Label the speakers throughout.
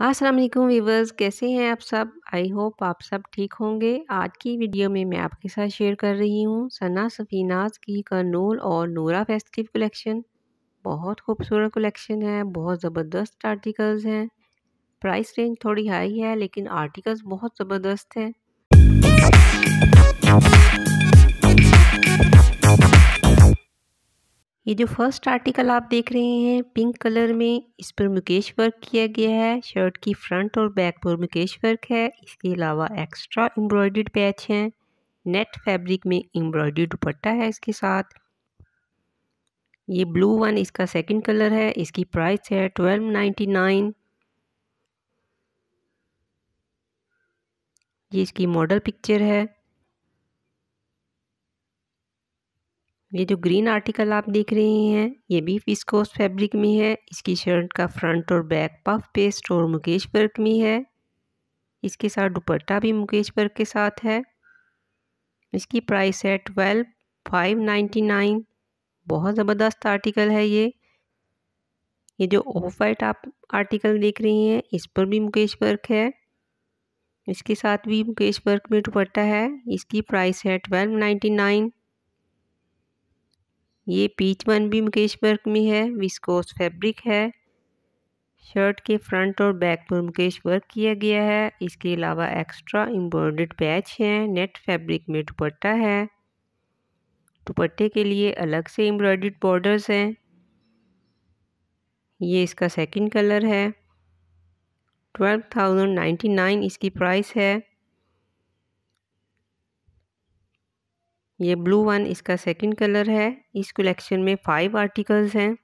Speaker 1: अस्सलाम वालेकुम वीवर्स कैसे हैं आप सब आई होप आप सब ठीक होंगे आज की वीडियो में मैं आपके साथ शेयर कर रही हूँ सना सफीनाज की कर्नूल और नूरा फेस्टिव कलेक्शन बहुत खूबसूरत कलेक्शन है बहुत ज़बरदस्त आर्टिकल्स हैं प्राइस रेंज थोड़ी हाई है लेकिन आर्टिकल्स बहुत ज़बरदस्त हैं ये जो फर्स्ट आर्टिकल आप देख रहे हैं पिंक कलर में इस पर मुकेश वर्क किया गया है शर्ट की फ्रंट और बैक पर मुकेश वर्क है इसके अलावा एक्स्ट्रा एम्ब्रॉयड पैच हैं नेट फैब्रिक में एम्ब्रॉयड दुपट्टा है इसके साथ ये ब्लू वन इसका सेकंड कलर है इसकी प्राइस है ट्वेल्व नाइन्टी नाइन ये इसकी मॉडल पिक्चर है ये जो ग्रीन आर्टिकल आप देख रहे हैं ये भी फिस्कोस फैब्रिक में है इसकी शर्ट का फ्रंट और बैक पफ पेस्ट और मुकेश वर्क में है इसके साथ दुपट्टा भी मुकेश वर्क के साथ है इसकी प्राइस है ट्वेल्व फाइव नाइन्टी नाइन बहुत ज़बरदस्त आर्टिकल है ये ये जो ऑफ वाइट आप आर्टिकल देख रही हैं इस पर भी मुकेश वर्क है इसके साथ भी मुकेश वर्क में दुपट्टा है इसकी प्राइस है ट्वेल्व नाइन्टी नाइन ये पीच वन भी मुकेश वर्क में है विस्कोस फैब्रिक है शर्ट के फ्रंट और बैक पर मुकेश वर्क किया गया है इसके अलावा एक्स्ट्रा एम्ब्रॉयड पैच हैं नेट फैब्रिक में दुपट्टा है दुपट्टे के लिए अलग से एम्ब्रॉयड बॉर्डर्स हैं ये इसका सेकंड कलर है ट्वेल्व थाउजेंड नाइन्टी नाइन इसकी प्राइस है ये ब्लू वन इसका सेकंड कलर है इस कलेक्शन में फ़ाइव आर्टिकल्स हैं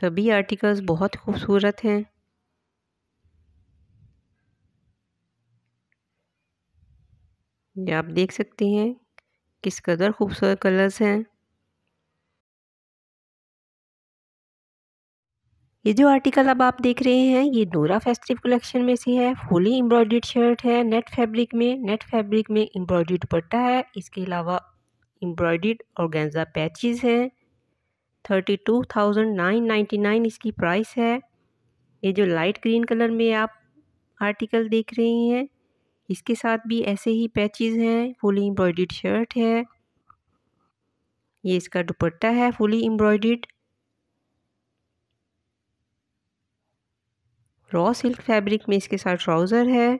Speaker 1: सभी आर्टिकल्स बहुत खूबसूरत हैं ये आप देख सकते हैं किस कदर खूबसूरत कलर्स हैं ये जो आर्टिकल अब आप देख रहे हैं ये डोरा फेस्टिव कलेक्शन में से है फुली एम्ब्रॉयड शर्ट है नेट फैब्रिक में नेट फैब्रिक में एम्ब्रॉयड दुपट्टा है इसके अलावा एम्ब्रॉयड और गेंजा पैचिज हैं thirty two thousand nine ninety nine इसकी प्राइस है ये जो लाइट ग्रीन कलर में आप आर्टिकल देख रहे हैं इसके साथ भी ऐसे ही पैचिज हैं फुली एम्ब्रॉयड शर्ट है ये इसका दुपट्टा है फुली एम्ब्रॉयड रॉ सिल्क फैब्रिक में इसके साथ ट्राउज़र है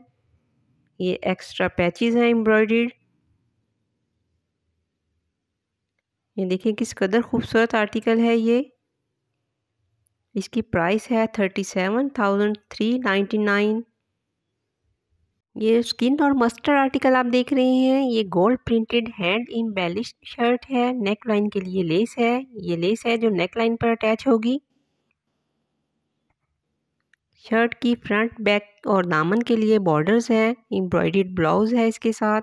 Speaker 1: ये एक्स्ट्रा पैचेस हैं एम्ब्रॉयड ये देखिए किस कदर खूबसूरत आर्टिकल है ये इसकी प्राइस है thirty seven thousand three ninety nine ये स्किन और मस्टर्ड आर्टिकल आप देख रहे हैं ये gold printed hand embellish shirt है नेक लाइन के लिए लेस है ये लेस है जो नेक लाइन पर अटैच होगी शर्ट की फ्रंट बैक और दामन के लिए बॉर्डर्स है एम्ब्रॉयड ब्लाउज़ है इसके साथ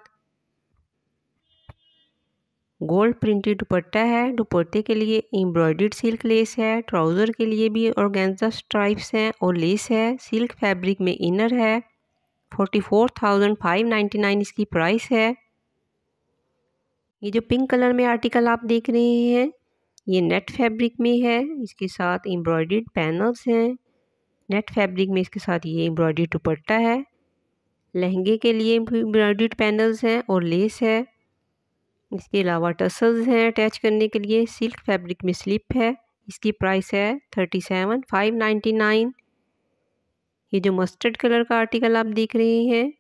Speaker 1: गोल्ड प्रिंटेड दुपट्टा है दुपट्टे के लिए एम्ब्रॉयड सिल्क लेस है ट्राउज़र के लिए भी ऑर्गेन्जा स्ट्राइप्स हैं और लेस है सिल्क फैब्रिक में इनर है forty four thousand five ninety nine इसकी प्राइस है ये जो पिंक कलर में आर्टिकल आप देख रहे हैं ये नेट फैब्रिक में है इसके साथ एम्ब्रॉयड पैनल्स हैं नेट फैब्रिक में इसके साथ ये एम्ब्रॉयडरी दुपट्टा है लहंगे के लिए एम्ब्रॉयडर्ड पैनल्स हैं और लेस है इसके अलावा टसल्स हैं अटैच करने के लिए सिल्क फैब्रिक में स्लिप है इसकी प्राइस है thirty seven five ninety nine ये जो मस्टर्ड कलर का आर्टिकल आप देख रहे हैं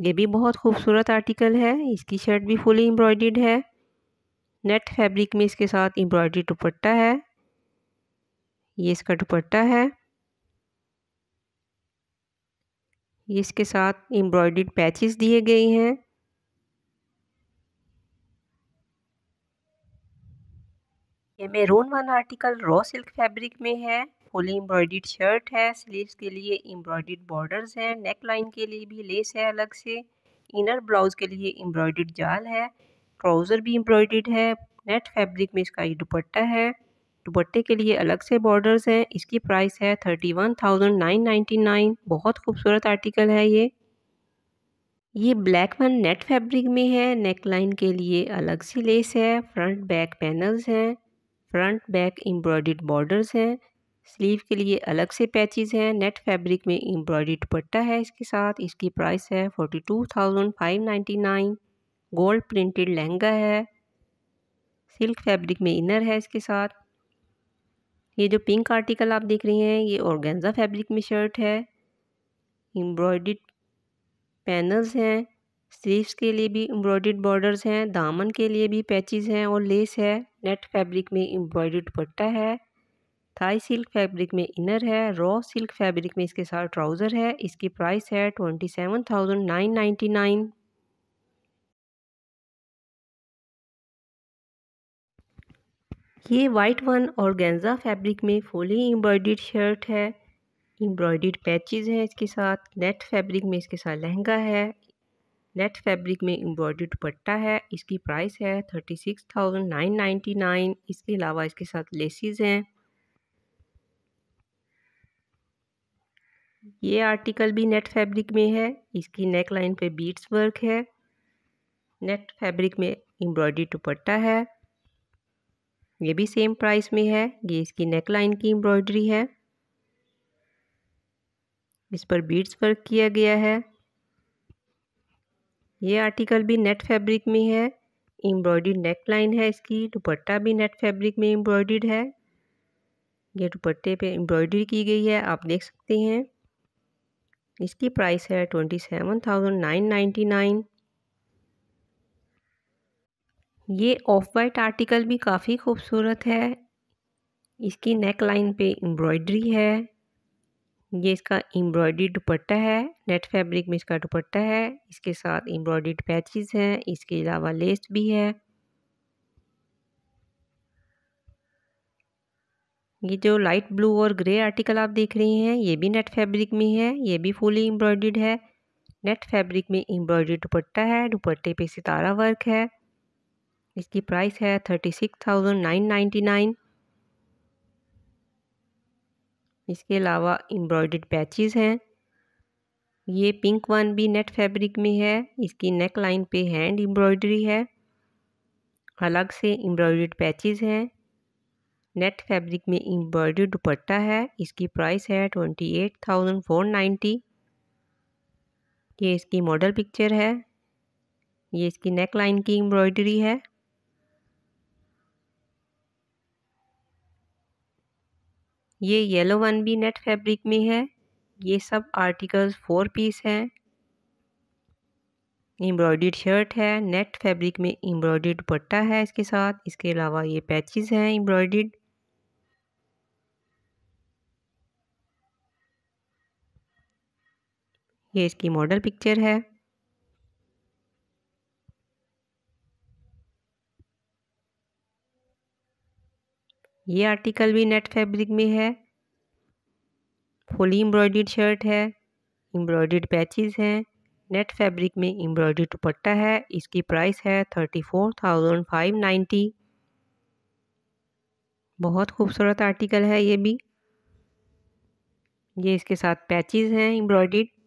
Speaker 1: ये भी बहुत खूबसूरत आर्टिकल है इसकी शर्ट भी फुली एम्ब्रॉयड है नेट फैब्रिक में इसके साथ एम्ब्रॉयडरी दुपट्टा है ये इसका दुपट्टा है ये इसके साथ एम्ब्रॉयड पैचेस दिए गए हैं ये maroon one article raw silk fabric में है फुली एम्ब्रॉयड शर्ट है स्लीव्स के लिए एम्ब्रॉयड बॉर्डर्स हैं नेक लाइन के लिए भी लेस है अलग से इनर ब्लाउज़ के लिए एम्ब्रॉयड जाल है ट्राउज़र भी एम्ब्रॉयड है नेट फैब्रिक में इसका ये दुपट्टा है दुपट्टे के लिए अलग से बॉर्डर्स हैं इसकी प्राइस है thirty one thousand nine ninety nine बहुत खूबसूरत आर्टिकल है ये ये ब्लैक वन नेट फैब्रिक में है नेक लाइन के लिए अलग सी लेस है फ्रंट बैक पैनल्स हैं फ्रंट बैक एम्ब्रॉयड बॉर्डर्स हैं स्लीव के लिए अलग से पैचेस हैं नेट फैब्रिक में एम्ब्रॉयड दुपट्टा है इसके साथ इसकी प्राइस है forty two thousand five ninety nine gold printed lehenga है सिल्क फैब्रिक में इनर है इसके साथ ये जो पिंक आर्टिकल आप देख रही हैं ये ऑर्गेंजा फैब्रिक में शर्ट है एम्ब्रॉयड पैनल्स हैं स्लीव्स के लिए भी एम्ब्रॉयड बॉर्डर्स हैं दामन के लिए भी पैचेस हैं और लेस है नेट फैब्रिक में एम्ब्रॉयड पट्टा है थाई सिल्क फैब्रिक में इनर है रॉ सिल्क फैब्रिक में इसके साथ ट्राउज़र है इसकी प्राइस है twenty seven thousand nine ninety nine ये वाइट वन और गेंजा फैब्रिक में फुली एम्ब्रॉयड शर्ट है एम्ब्रॉयड पैचेज हैं इसके साथ नेट फैब्रिक में इसके साथ लहंगा है नेट फैब्रिक में एम्ब्रॉयड दुपट्टा है इसकी प्राइस है thirty six thousand nine ninety nine इसके अलावा इसके साथ लेसिस हैं ये आर्टिकल भी नेट फैब्रिक में है इसकी नेक लाइन पे बीट्स वर्क है नेट फैब्रिक में एम्ब्रॉयडरी दुपट्टा है ये भी सेम प्राइस में है ये इसकी नेक लाइन की एम्ब्रॉयडरी है इस पर बीड्स वर्क किया गया है ये आर्टिकल भी नेट फैब्रिक में है एम्ब्रॉयडरी नेक लाइन है इसकी दुपट्टा भी नेट फैब्रिक में एम्ब्रॉयडर्ड है ये दुपट्टे पे एम्ब्रॉयडरी की गई है आप देख सकते हैं इसकी प्राइस है twenty seven thousand nine ninety nine ये ऑफ वाइट आर्टिकल भी काफ़ी खूबसूरत है इसकी नेक लाइन पे एम्ब्रॉयडरी है ये इसका एम्ब्रॉयडरी दुपट्टा है नेट फैब्रिक में इसका दुपट्टा है इसके साथ एम्ब्रॉयड पैचेस हैं इसके अलावा लेस भी है ये जो लाइट ब्लू और ग्रे आर्टिकल आप देख रहे हैं ये भी नेट फैब्रिक में है ये भी फुली एम्ब्रॉयडर्ड है नेट फैब्रिक में एम्ब्रॉयडरी दुपट्टा है दुपट्टे पे सितारा वर्क है इसकी प्राइस है thirty six thousand nine ninety nine इसके अलावा एम्ब्रॉयड पैचेस हैं ये पिंक वन भी नेट फैब्रिक में है इसकी नेक लाइन पे हैंड एम्ब्रॉयडरी है अलग से एम्ब्रॉयड पैचेस हैं नेट फैब्रिक में एम्ब्रॉयडरी दुपट्टा है इसकी प्राइस है twenty eight thousand four ninety ये इसकी मॉडल पिक्चर है ये इसकी नेक लाइन की एम्ब्रॉयडरी है ये येलो वन भी नेट फैब्रिक में है ये सब आर्टिकल्स फोर पीस हैं एम्ब्रॉयड शर्ट है नेट फैब्रिक में एम्ब्रॉयड दुपट्टा है इसके साथ इसके अलावा ये पैचेस हैं एम्ब्रॉयड ये इसकी मॉडल पिक्चर है ये आर्टिकल भी नेट फैब्रिक में है फुली एम्ब्रॉयड शर्ट है एम्ब्रॉयड पैचेस हैं नेट फैब्रिक में एम्ब्रॉयड दुपट्टा है इसकी प्राइस है thirty four thousand five ninety बहुत खूबसूरत आर्टिकल है ये भी ये इसके साथ पैचेस हैं एम्ब्रॉयड